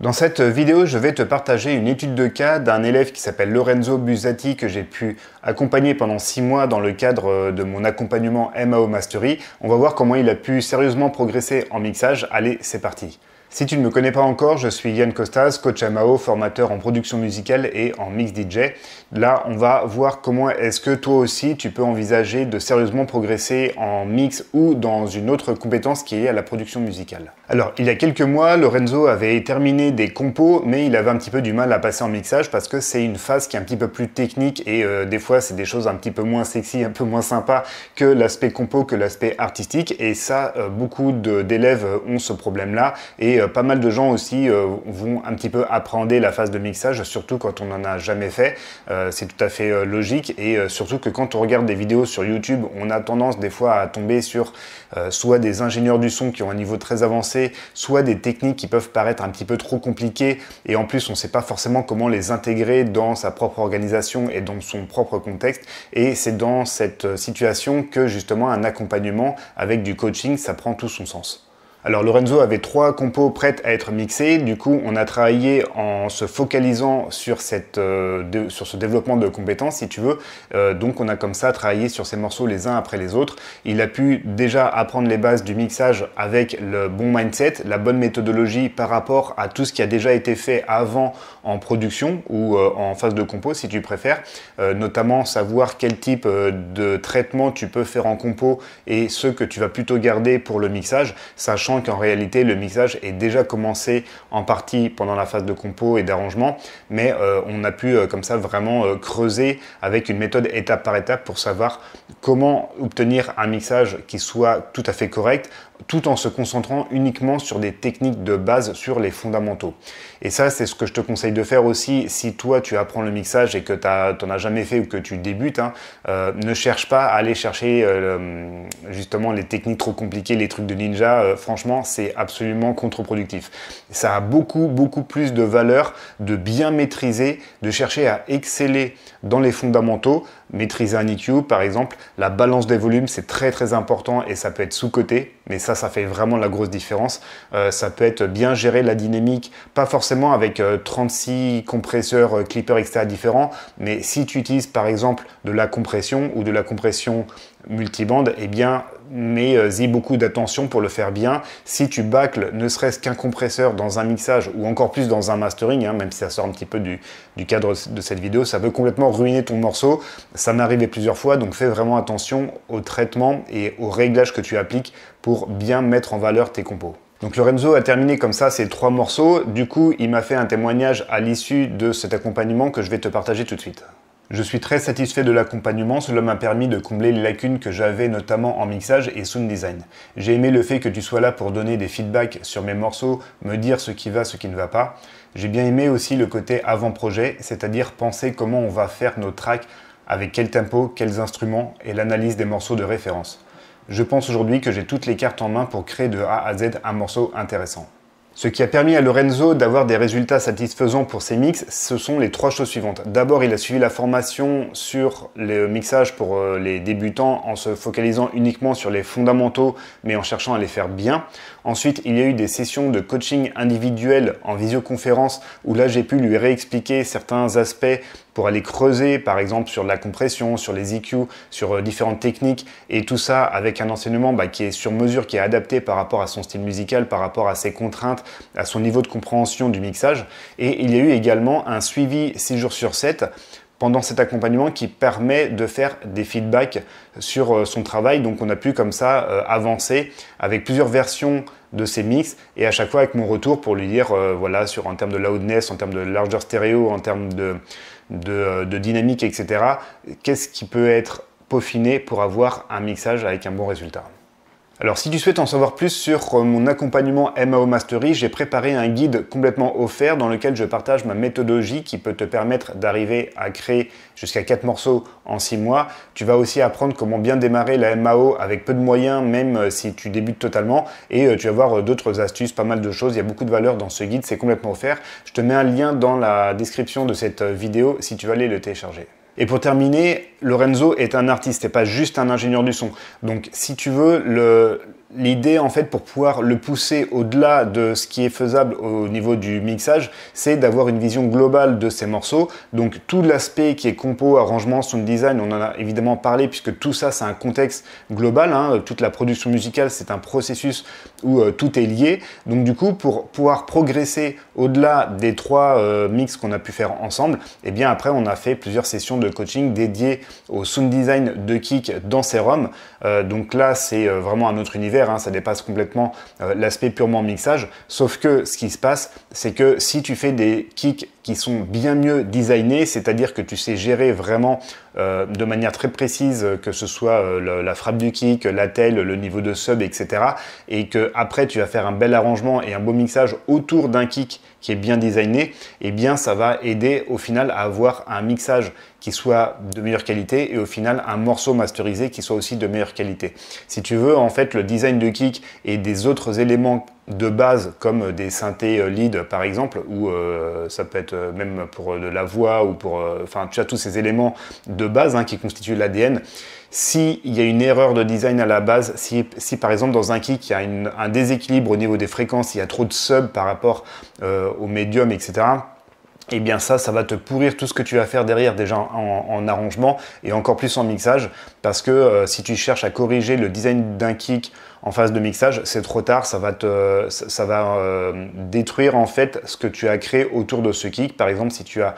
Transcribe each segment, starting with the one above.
Dans cette vidéo, je vais te partager une étude de cas d'un élève qui s'appelle Lorenzo Busati que j'ai pu accompagner pendant 6 mois dans le cadre euh, de mon accompagnement MAO Mastery. On va voir comment il a pu sérieusement progresser en mixage. Allez, c'est parti. Si tu ne me connais pas encore, je suis Yann Costas, coach à formateur en production musicale et en mix DJ. Là, on va voir comment est-ce que toi aussi tu peux envisager de sérieusement progresser en mix ou dans une autre compétence qui est à la production musicale. Alors, il y a quelques mois, Lorenzo avait terminé des compos, mais il avait un petit peu du mal à passer en mixage parce que c'est une phase qui est un petit peu plus technique et euh, des fois c'est des choses un petit peu moins sexy, un peu moins sympa que l'aspect compo, que l'aspect artistique. Et ça, euh, beaucoup d'élèves ont ce problème-là et euh, pas mal de gens aussi euh, vont un petit peu appréhender la phase de mixage, surtout quand on n'en a jamais fait. Euh, c'est tout à fait logique et surtout que quand on regarde des vidéos sur YouTube, on a tendance des fois à tomber sur soit des ingénieurs du son qui ont un niveau très avancé, soit des techniques qui peuvent paraître un petit peu trop compliquées et en plus on ne sait pas forcément comment les intégrer dans sa propre organisation et dans son propre contexte. Et c'est dans cette situation que justement un accompagnement avec du coaching, ça prend tout son sens. Alors Lorenzo avait trois compos prêtes à être mixées, du coup on a travaillé en se focalisant sur, euh, ce développement de compétences si tu veux, euh, donc on a comme ça travaillé sur ces morceaux les uns après les autres. Il a pu déjà apprendre les bases du mixage avec le bon mindset, la bonne méthodologie par rapport à tout ce qui a déjà été fait avant en production ou euh, en phase de compos si tu préfères, notamment savoir quel type de traitement tu peux faire en compo et ce que tu vas plutôt garder pour le mixage, qu'en réalité le mixage est déjà commencé en partie pendant la phase de compo et d'arrangement, mais euh, on a pu euh, comme ça vraiment euh, creuser avec une méthode étape par étape pour savoir comment obtenir un mixage qui soit tout à fait correct tout en se concentrant uniquement sur des techniques de base, sur les fondamentaux. Et ça, c'est ce que je te conseille de faire aussi si toi tu apprends le mixage et que tu n'en as jamais fait ou que tu débutes. Hein, euh, ne cherche pas à aller chercher euh, justement les techniques trop compliquées, les trucs de ninja. Euh, franchement, c'est absolument contre-productif. Ça a beaucoup, beaucoup plus de valeur de bien maîtriser, de chercher à exceller dans les fondamentaux. Maîtriser un EQ, par exemple, la balance des volumes, c'est très, très important et ça peut être sous coté mais ça, fait vraiment la grosse différence. Euh, ça peut être bien gérer la dynamique, pas forcément avec 36 euh, compresseurs euh, clippers extra différents, mais si tu utilises par exemple de la compression ou de la compression multiband eh bien mais y euh, beaucoup d'attention pour le faire bien. Si tu bâcles ne serait-ce qu'un compresseur dans un mixage ou encore plus dans un mastering, hein, même si ça sort un petit peu du, cadre de cette vidéo, ça peut complètement ruiner ton morceau. Ça m'est arrivé plusieurs fois, donc fais vraiment attention au traitement et au réglage que tu appliques pour bien mettre en valeur tes compos. Donc Lorenzo a terminé comme ça ses trois morceaux. Du coup, il m'a fait un témoignage à l'issue de cet accompagnement que je vais te partager tout de suite. Je suis très satisfait de l'accompagnement, cela m'a permis de combler les lacunes que j'avais notamment en mixage et sound design. J'ai aimé le fait que tu sois là pour donner des feedbacks sur mes morceaux, me dire ce qui va, ce qui ne va pas. J'ai bien aimé aussi le côté avant-projet, c'est-à-dire penser comment on va faire nos tracks, avec quel tempo, quels instruments et l'analyse des morceaux de référence. Je pense aujourd'hui que j'ai toutes les cartes en main pour créer de A à Z un morceau intéressant. Ce qui a permis à Lorenzo d'avoir des résultats satisfaisants pour ses mix, ce sont les trois choses suivantes. D'abord, il a suivi la formation sur le mixage pour euh, les débutants en se focalisant uniquement sur les fondamentaux mais en cherchant à les faire bien. Ensuite, il y a eu des sessions de coaching individuel en visioconférence où là j'ai pu lui réexpliquer certains aspects pour aller creuser, par exemple, sur la compression, sur les EQ, sur euh, différentes techniques, et tout ça avec un enseignement bah, qui est sur mesure, qui est adapté par rapport à son style musical, par rapport à ses contraintes, à son niveau de compréhension du mixage. Et il y a eu également un suivi 6 jours sur 7 pendant cet accompagnement qui permet de faire des feedbacks sur euh, son travail. Donc on a pu comme ça euh, avancer avec plusieurs versions de ses mix et à chaque fois avec mon retour pour lui dire voilà sur en termes de loudness, en termes de largeur stéréo, en termes de euh, de, dynamique, etc. Qu'est-ce qui peut être peaufiné pour avoir un mixage avec un bon résultat alors si tu souhaites en savoir plus sur euh, mon accompagnement MAO Mastery, j'ai préparé un guide complètement offert dans lequel je partage ma méthodologie qui peut te permettre d'arriver à créer jusqu'à 4 morceaux en 6 mois. Tu vas aussi apprendre comment bien démarrer la MAO avec peu de moyens même euh, si tu débutes totalement et euh, tu vas voir d'autres astuces, pas mal de choses, il y a beaucoup de valeur dans ce guide, c'est complètement offert. Je te mets un lien dans la description de cette vidéo si tu veux aller le télécharger. Et pour terminer, Lorenzo est un artiste et pas juste un ingénieur du son. Donc si tu veux, le, L'idée, en fait, pour pouvoir le pousser au-delà de ce qui est faisable au niveau du mixage, c'est d'avoir une vision globale de ces morceaux. Donc, tout l'aspect qui est compo, arrangement, sound design, on en a évidemment parlé, puisque tout ça, c'est un contexte global. Hein. Toute la production musicale, c'est un processus où euh, tout est lié. Donc, du coup, pour pouvoir progresser au-delà des trois euh, mix qu'on a pu faire ensemble, et eh bien, après, on a fait plusieurs sessions de coaching dédiées au sound design de kick dans Serum. Euh, donc là, c'est vraiment un autre univers Hein, ça dépasse complètement euh, l'aspect purement mixage. Sauf que ce qui se passe, c'est que si tu fais des kicks qui sont bien mieux designés, c'est-à-dire que tu sais gérer vraiment euh, de manière très précise, euh, que ce soit euh, la frappe du kick, la telle, le niveau de sub, etc. Et que après tu vas faire un bel arrangement et un beau mixage autour d'un kick qui est bien designé, et eh bien ça va aider au final à avoir un mixage qui soit de meilleure qualité et au final un morceau masterisé qui soit aussi de meilleure qualité. Si tu veux, en fait, le design de kick et des autres éléments de base, comme des synthés euh, lead par exemple, ou euh, ça peut être euh, même pour de la voix, ou pour. Enfin, tu as tous ces éléments de base hein, qui constituent l'ADN. S'il y a une erreur de design à la base, si, par exemple dans un kick il y a un déséquilibre au niveau des fréquences, il y a trop de sub par rapport au médium, etc et eh bien ça, ça va te pourrir tout ce que tu vas faire derrière déjà en, arrangement et encore plus en mixage parce que euh, si tu cherches à corriger le design d'un kick en phase de mixage, c'est trop tard, ça va, te, ça va euh, détruire en fait ce que tu as créé autour de ce kick. Par exemple, si tu as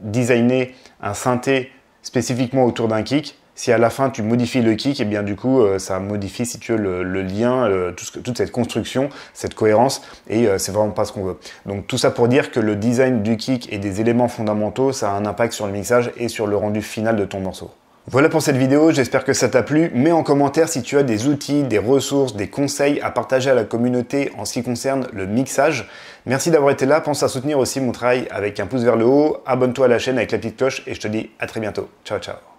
designé un synthé spécifiquement autour d'un kick, si à la fin tu modifies le kick, et eh bien du coup euh, ça modifie si tu veux le, lien, euh, toute cette construction, cette cohérence, et euh, c'est vraiment pas ce qu'on veut. Donc tout ça pour dire que le design du kick et des éléments fondamentaux, ça a un impact sur le mixage et sur le rendu final de ton morceau. Voilà pour cette vidéo, j'espère que ça t'a plu. Mets en commentaire si tu as des outils, des ressources, des conseils à partager à la communauté en ce qui concerne le mixage. Merci d'avoir été là, pense à soutenir aussi mon travail avec un pouce vers le haut, abonne-toi à la chaîne avec la petite cloche et je te dis à très bientôt. Ciao ciao